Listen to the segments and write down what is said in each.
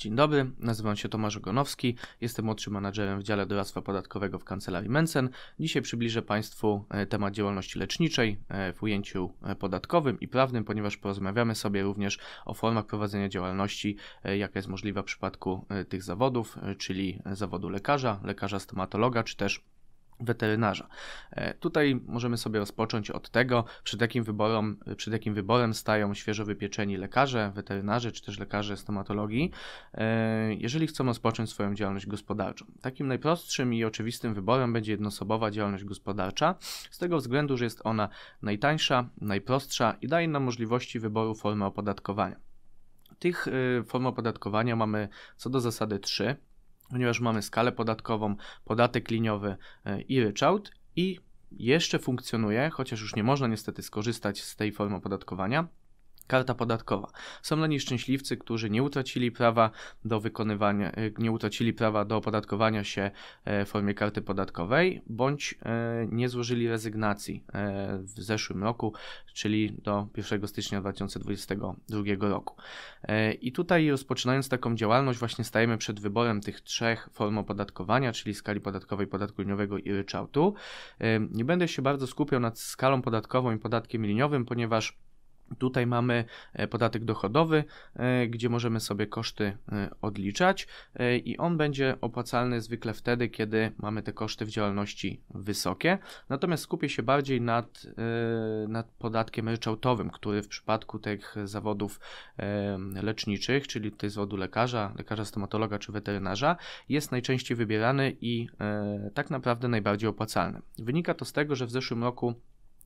Dzień dobry, nazywam się Tomasz Ogonowski, jestem młodszym menadżerem w dziale doradztwa podatkowego w kancelarii Mensen. Dzisiaj przybliżę Państwu e, temat działalności leczniczej e, w ujęciu e, podatkowym i prawnym, ponieważ porozmawiamy sobie również o formach prowadzenia działalności, jaka jest możliwa w przypadku tych zawodów, czyli zawodu lekarza, lekarza stomatologa, czy też weterynarza. E, tutaj możemy sobie rozpocząć od tego, przed jakim, wyborom, e, przed jakim wyborem stają świeżo wypieczeni lekarze, weterynarze czy też lekarze stomatologii, e, jeżeli chcą rozpocząć swoją działalność gospodarczą. Takim najprostszym i oczywistym wyborem będzie jednoosobowa działalność gospodarcza, z tego względu, że jest ona najtańsza, najprostsza i daje nam możliwości wyboru formy opodatkowania. Tych form opodatkowania mamy co do zasady trzy ponieważ mamy skalę podatkową, podatek liniowy e, i ryczałt i jeszcze funkcjonuje, chociaż już nie można niestety skorzystać z tej formy opodatkowania, karta podatkowa. Są na nich szczęśliwcy, którzy nie utracili prawa do wykonywania, e, nie utracili prawa do opodatkowania się e, w formie karty podatkowej, bądź e, nie złożyli rezygnacji w zeszłym roku, czyli do 1 stycznia 2022 roku. I tutaj rozpoczynając taką działalność, właśnie stajemy przed wyborem tych trzech form opodatkowania, czyli skali podatkowej, podatku liniowego i ryczałtu. Nie będę się bardzo skupiał nad skalą podatkową i podatkiem liniowym, ponieważ Tutaj mamy e, podatek dochodowy, e, gdzie możemy sobie koszty e, odliczać i on będzie opłacalny zwykle wtedy, kiedy mamy te koszty w działalności wysokie. Natomiast skupię się bardziej nad, nad podatkiem ryczałtowym, który w przypadku tych zawodów leczniczych, czyli tutaj zawodu lekarza, lekarza stomatologa czy weterynarza, jest najczęściej wybierany i tak naprawdę najbardziej opłacalny. Wynika to z tego, że w zeszłym roku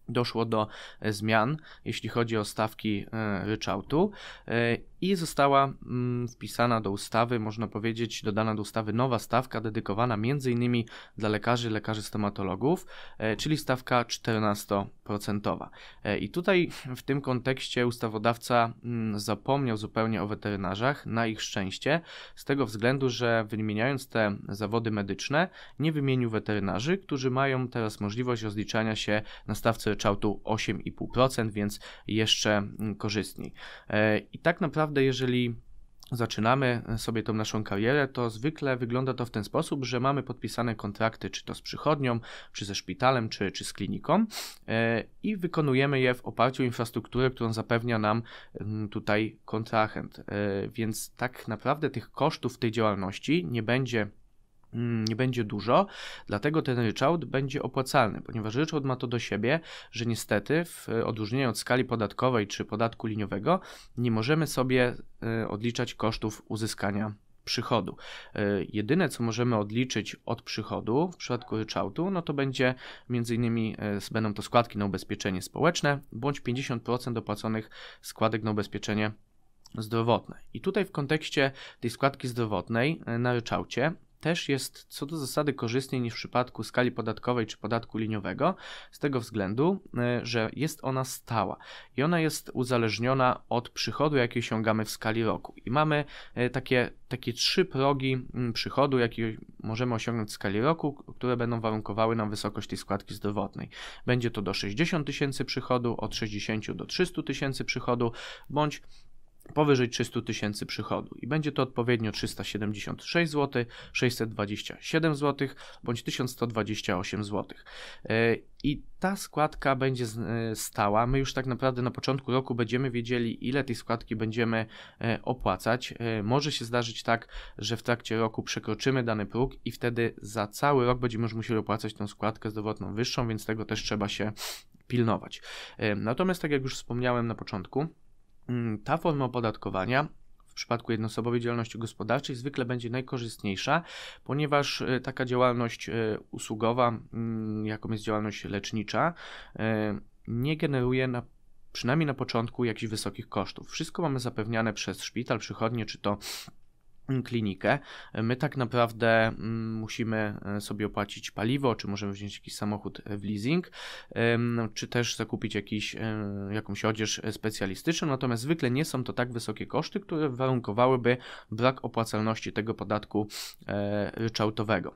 doszło do e, zmian, jeśli chodzi o stawki e, ryczałtu e, i została mm, wpisana do ustawy, można powiedzieć, dodana do ustawy nowa stawka dedykowana m.in. dla lekarzy, lekarzy stomatologów, e, czyli stawka 14%. E, I tutaj w tym kontekście ustawodawca mm, zapomniał zupełnie o weterynarzach, na ich szczęście, z tego względu, że wymieniając te zawody medyczne, nie wymienił weterynarzy, którzy mają teraz możliwość rozliczania się na stawce ryczałtu 8,5%, więc jeszcze mm, korzystniej. E, I tak naprawdę naprawdę, jeżeli zaczynamy e, sobie tą naszą karierę, to zwykle wygląda to w ten sposób, że mamy podpisane kontrakty czy to z przychodnią, czy ze szpitalem, czy, czy z kliniką e, i wykonujemy je w oparciu o infrastrukturę, którą zapewnia nam tutaj kontrahent. E, więc tak naprawdę tych kosztów tej działalności nie będzie Mm, nie będzie dużo, dlatego ten ryczałt będzie opłacalny, ponieważ ryczałt ma to do siebie, że niestety w e, odróżnieniu od skali podatkowej czy podatku liniowego nie możemy sobie e, odliczać kosztów uzyskania przychodu. E, jedyne, co możemy odliczyć od przychodu w przypadku ryczałtu, no to będzie między innymi będą to składki na ubezpieczenie społeczne bądź 50% opłaconych składek na ubezpieczenie zdrowotne. I tutaj w kontekście tej składki zdrowotnej na ryczałcie też jest co do zasady korzystniej niż w przypadku skali podatkowej czy podatku liniowego, z tego względu, e, że jest ona stała i ona jest uzależniona od przychodu, jaki osiągamy w skali roku. I mamy e, takie, takie trzy progi mm, przychodu, jaki możemy osiągnąć w skali roku, które będą warunkowały nam wysokość tej składki zdrowotnej. Będzie to do 60 tysięcy przychodu, od 60 do 300 tysięcy przychodu, bądź powyżej 300 tysięcy przychodu i będzie to odpowiednio 376 zł, 627 zł bądź 1128 zł. E, I ta składka będzie e, stała. My już tak naprawdę na początku roku będziemy wiedzieli, ile tej składki będziemy e, opłacać. Może się zdarzyć tak, że w trakcie roku przekroczymy dany próg i wtedy za cały rok będziemy już musieli opłacać tą składkę zdrowotną wyższą, więc tego też trzeba się pilnować. Natomiast, tak jak już wspomniałem na początku, Mm, ta forma opodatkowania w przypadku jednoosobowej działalności gospodarczej zwykle będzie najkorzystniejsza, ponieważ e, taka działalność e, usługowa, mm, jaką jest działalność lecznicza, e, nie generuje na przynajmniej na początku jakichś wysokich kosztów. Wszystko mamy zapewniane przez szpital, przychodnie czy to klinikę. My tak naprawdę mm, musimy e, sobie opłacić paliwo, czy możemy wziąć jakiś samochód e, w leasing, czy też zakupić jakiś, e, jakąś odzież specjalistyczną, natomiast zwykle nie są to tak wysokie koszty, które warunkowałyby brak opłacalności tego podatku ryczałtowego.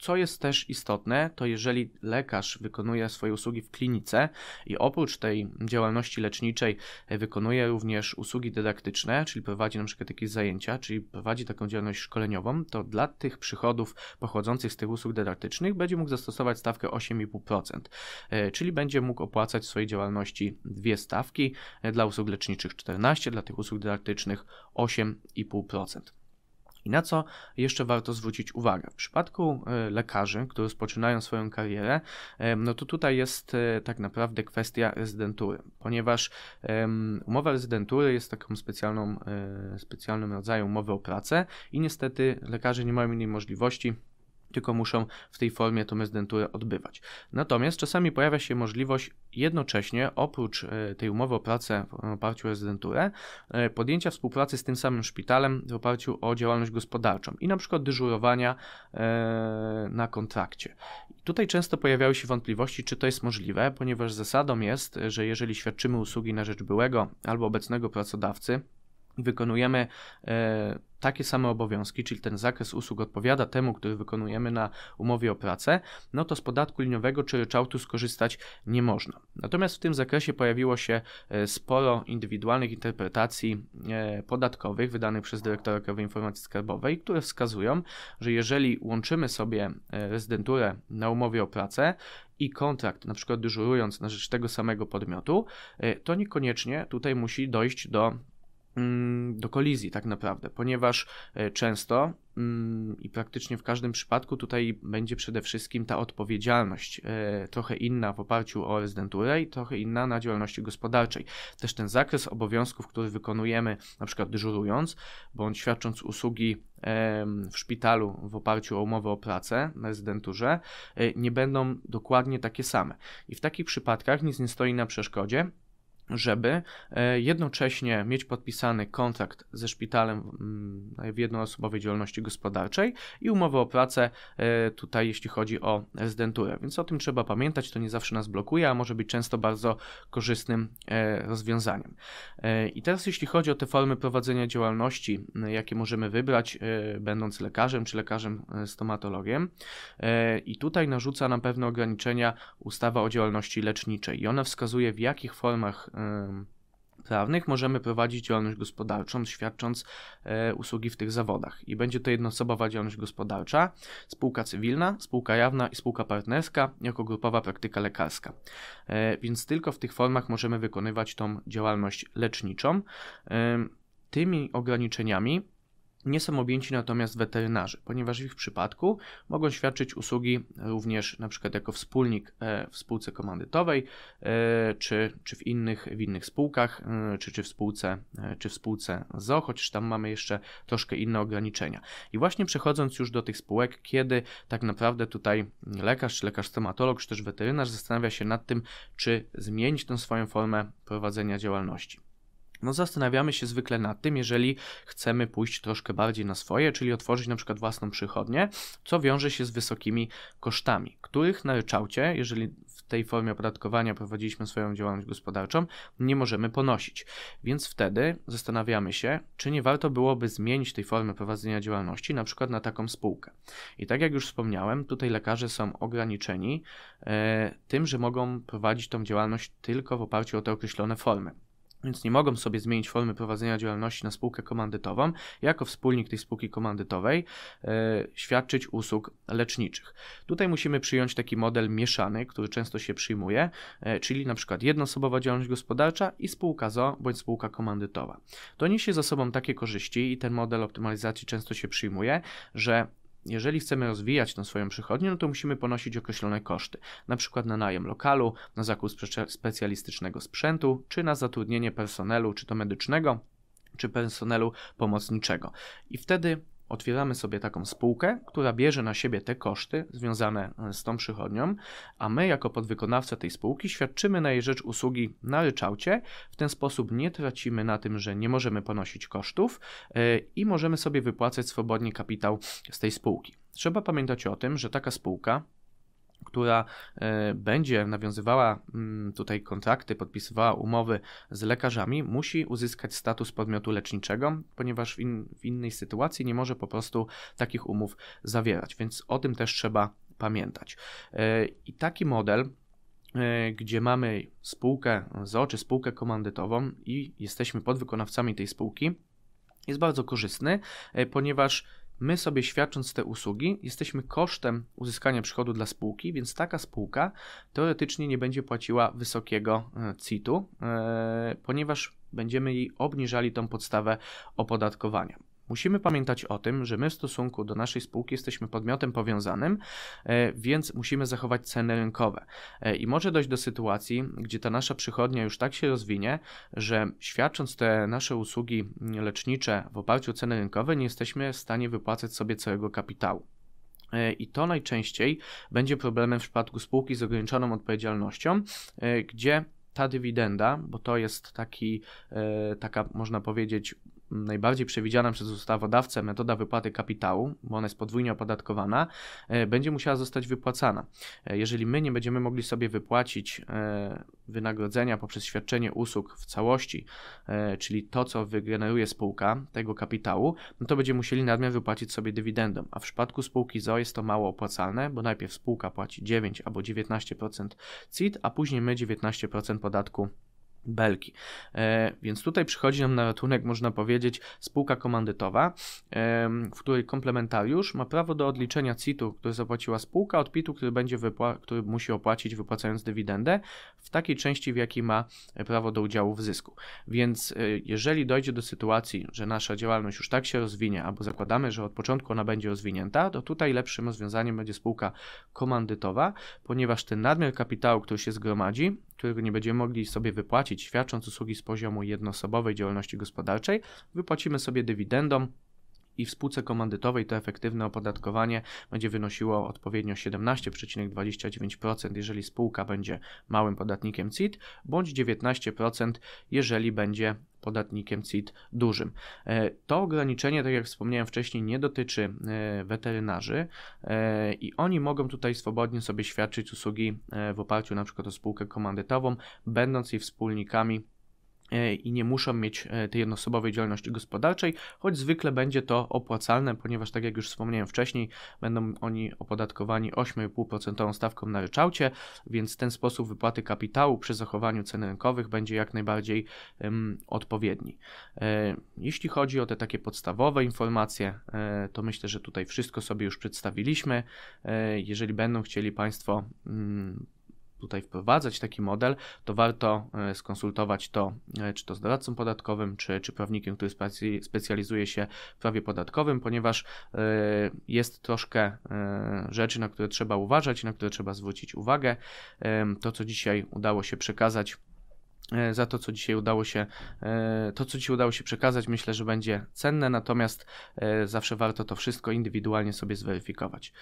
Co jest też istotne, to jeżeli lekarz wykonuje swoje usługi w klinice i oprócz tej działalności leczniczej e, wykonuje również usługi dydaktyczne, czyli prowadzi na przykład jakieś zajęcia, czyli prowadzi taką działalność szkoleniową, to dla tych przychodów pochodzących z tych usług dydaktycznych będzie mógł zastosować stawkę 8,5%, e, czyli będzie mógł opłacać w swojej działalności dwie stawki, e, dla usług leczniczych 14, dla tych usług dydaktycznych 8,5% na co jeszcze warto zwrócić uwagę? W przypadku e, lekarzy, którzy rozpoczynają swoją karierę, no to tutaj jest e, tak naprawdę kwestia rezydentury, ponieważ umowa rezydentury jest taką specjalną, e, specjalnym rodzajem umowy o pracę i niestety lekarze nie mają innej możliwości, tylko muszą w tej formie tą rezydenturę odbywać. Natomiast czasami pojawia się możliwość jednocześnie oprócz e, tej umowy o pracę w oparciu o rezydenturę e, podjęcia współpracy z tym samym szpitalem w oparciu o działalność gospodarczą i na przykład dyżurowania e, na kontrakcie. Tutaj często pojawiały się wątpliwości, czy to jest możliwe, ponieważ zasadą jest, że jeżeli świadczymy usługi na rzecz byłego albo obecnego pracodawcy, wykonujemy takie same obowiązki, czyli ten zakres usług odpowiada temu, który wykonujemy na umowie o pracę, no to z podatku liniowego czy ryczałtu skorzystać nie można. Natomiast w tym zakresie pojawiło się e, sporo indywidualnych interpretacji e, podatkowych wydanych przez dyrektora Krajowej Informacji Skarbowej, które wskazują, że jeżeli łączymy sobie e, rezydenturę na umowie o pracę i kontrakt, na przykład dyżurując na rzecz tego samego podmiotu, to niekoniecznie tutaj musi dojść do Mm, do kolizji tak naprawdę, ponieważ e, często mm, i praktycznie w każdym przypadku tutaj będzie przede wszystkim ta odpowiedzialność e, trochę inna w oparciu o rezydenturę i trochę inna na działalności gospodarczej. Też ten zakres obowiązków, który wykonujemy na przykład dyżurując bądź świadcząc usługi w szpitalu w oparciu o umowę o pracę na rezydenturze e, nie będą dokładnie takie same. I w takich przypadkach nic nie stoi na przeszkodzie, żeby e, jednocześnie mieć podpisany kontrakt ze szpitalem mm, w jednoosobowej działalności gospodarczej i umowę o pracę e, tutaj, jeśli chodzi o rezydenturę. Więc o tym trzeba pamiętać, to nie zawsze nas blokuje, a może być często bardzo korzystnym e, rozwiązaniem. I teraz jeśli chodzi o te formy prowadzenia działalności, jakie możemy wybrać, będąc lekarzem czy lekarzem stomatologiem, i tutaj narzuca nam pewne ograniczenia ustawa o działalności leczniczej i ona wskazuje w jakich formach prawnych możemy prowadzić działalność gospodarczą, świadcząc e, usługi w tych zawodach. I będzie to jednoosobowa działalność gospodarcza, spółka cywilna, spółka jawna i spółka partnerska jako grupowa praktyka lekarska. E, więc tylko w tych formach możemy wykonywać tą działalność leczniczą. tymi ograniczeniami nie są objęci natomiast weterynarzy, ponieważ w ich przypadku mogą świadczyć usługi również na przykład jako wspólnik e, w spółce komandytowej, e, czy, czy w, innych, w innych spółkach, e, czy, czy, w spółce, czy w spółce ZO, chociaż tam mamy jeszcze troszkę inne ograniczenia. I właśnie przechodząc już do tych spółek, kiedy tak naprawdę tutaj lekarz, czy lekarz stomatolog, czy też weterynarz zastanawia się nad tym, czy zmienić tą swoją formę prowadzenia działalności. No zastanawiamy się zwykle nad tym, jeżeli chcemy pójść troszkę bardziej na swoje, czyli otworzyć na przykład własną przychodnię, co wiąże się z wysokimi kosztami, których na ryczałcie, jeżeli w tej formie opodatkowania prowadziliśmy swoją działalność gospodarczą, nie możemy ponosić. Więc wtedy zastanawiamy się, czy nie warto byłoby zmienić tej formy prowadzenia działalności, na przykład na taką spółkę. I tak jak już wspomniałem, tutaj lekarze są ograniczeni e, tym, że mogą prowadzić tą działalność tylko w oparciu o te określone formy więc nie mogą sobie zmienić formy prowadzenia działalności na spółkę komandytową, jako wspólnik tej spółki komandytowej e, świadczyć usług leczniczych. Tutaj musimy przyjąć taki model mieszany, który często się przyjmuje, e, czyli na przykład jednoosobowa działalność gospodarcza i spółka ZO bądź spółka komandytowa. To niesie za sobą takie korzyści i ten model optymalizacji często się przyjmuje, że jeżeli chcemy rozwijać tą swoją przychodnię, no to musimy ponosić określone koszty, na przykład na najem lokalu, na zakup specjalistycznego sprzętu, czy na zatrudnienie personelu, czy to medycznego, czy personelu pomocniczego. I wtedy otwieramy sobie taką spółkę, która bierze na siebie te koszty związane e, z tą przychodnią, a my jako podwykonawca tej spółki świadczymy na jej rzecz usługi na ryczałcie. W ten sposób nie tracimy na tym, że nie możemy ponosić kosztów e, i możemy sobie wypłacać swobodnie kapitał z tej spółki. Trzeba pamiętać o tym, że taka spółka która e, będzie nawiązywała mm, tutaj kontrakty, podpisywała umowy z lekarzami, musi uzyskać status podmiotu leczniczego, ponieważ w, in, w innej sytuacji nie może po prostu takich umów zawierać, więc o tym też trzeba pamiętać. E, I taki model e, gdzie mamy spółkę ZO czy spółkę komandytową i jesteśmy podwykonawcami tej spółki, jest bardzo korzystny, ponieważ my sobie świadcząc te usługi, jesteśmy kosztem uzyskania przychodu dla spółki, więc taka spółka teoretycznie nie będzie płaciła wysokiego e, CIT-u, e, ponieważ będziemy jej obniżali tą podstawę opodatkowania. Musimy pamiętać o tym, że my w stosunku do naszej spółki jesteśmy podmiotem powiązanym, e, więc musimy zachować ceny rynkowe. E, I może dojść do sytuacji, gdzie ta nasza przychodnia już tak się rozwinie, że świadcząc te nasze usługi lecznicze w oparciu o ceny rynkowe, nie jesteśmy w stanie wypłacać sobie całego kapitału. E, I to najczęściej będzie problemem w przypadku spółki z ograniczoną odpowiedzialnością, gdzie ta dywidenda, bo to jest taki, taka można powiedzieć, najbardziej przewidziana przez ustawodawcę metoda wypłaty kapitału, bo ona jest podwójnie opodatkowana, e, będzie musiała zostać wypłacana. E, jeżeli my nie będziemy mogli sobie wypłacić e, wynagrodzenia poprzez świadczenie usług w całości, czyli to, co wygeneruje spółka tego kapitału, no to będziemy musieli nadmiar wypłacić sobie dywidendą. A w przypadku spółki ZO jest to mało opłacalne, bo najpierw spółka płaci 9 albo 19% CIT, a później my 19% podatku belki. E, więc tutaj przychodzi nam na ratunek, można powiedzieć, spółka komandytowa, w której komplementariusz ma prawo do odliczenia CIT-u, który zapłaciła spółka, od PIT-u, który, będzie wypła- który musi opłacić wypłacając dywidendę, w takiej części, w jakiej ma prawo do udziału w zysku. Więc e, jeżeli dojdzie do sytuacji, że nasza działalność już tak się rozwinie, albo zakładamy, że od początku ona będzie rozwinięta, to tutaj lepszym rozwiązaniem będzie spółka komandytowa, ponieważ ten nadmiar kapitału, który się zgromadzi, którego nie będziemy mogli sobie wypłacić, świadcząc usługi z poziomu jednoosobowej działalności gospodarczej, wypłacimy sobie dywidendą i w spółce komandytowej to efektywne opodatkowanie będzie wynosiło odpowiednio 17,29%, jeżeli spółka będzie małym podatnikiem CIT, bądź 19%, jeżeli będzie podatnikiem CIT dużym. E, to ograniczenie, tak jak wspomniałem wcześniej, nie dotyczy e, weterynarzy e, i oni mogą tutaj swobodnie sobie świadczyć usługi w oparciu na przykład o spółkę komandytową, będąc jej wspólnikami E, i nie muszą mieć e, tej jednoosobowej działalności gospodarczej, choć zwykle będzie to opłacalne, ponieważ tak jak już wspomniałem wcześniej, będą oni opodatkowani 8,5% stawką na ryczałcie, więc ten sposób wypłaty kapitału przy zachowaniu cen rynkowych będzie jak najbardziej um, odpowiedni. E, jeśli chodzi o te takie podstawowe informacje, e, to myślę, że tutaj wszystko sobie już przedstawiliśmy. E, jeżeli będą chcieli Państwo um, tutaj wprowadzać taki model, to warto e, skonsultować to, e, czy to z doradcą podatkowym, czy, czy prawnikiem, który specjalizuje się w prawie podatkowym, ponieważ e, jest troszkę rzeczy, na które trzeba uważać, na które trzeba zwrócić uwagę. To, co dzisiaj udało się przekazać, za to, co dzisiaj udało się, to, co dzisiaj udało się przekazać, myślę, że będzie cenne, natomiast zawsze warto to wszystko indywidualnie sobie zweryfikować.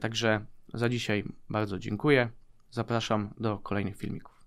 Także za dzisiaj bardzo dziękuję. Zapraszam do kolejnych filmików.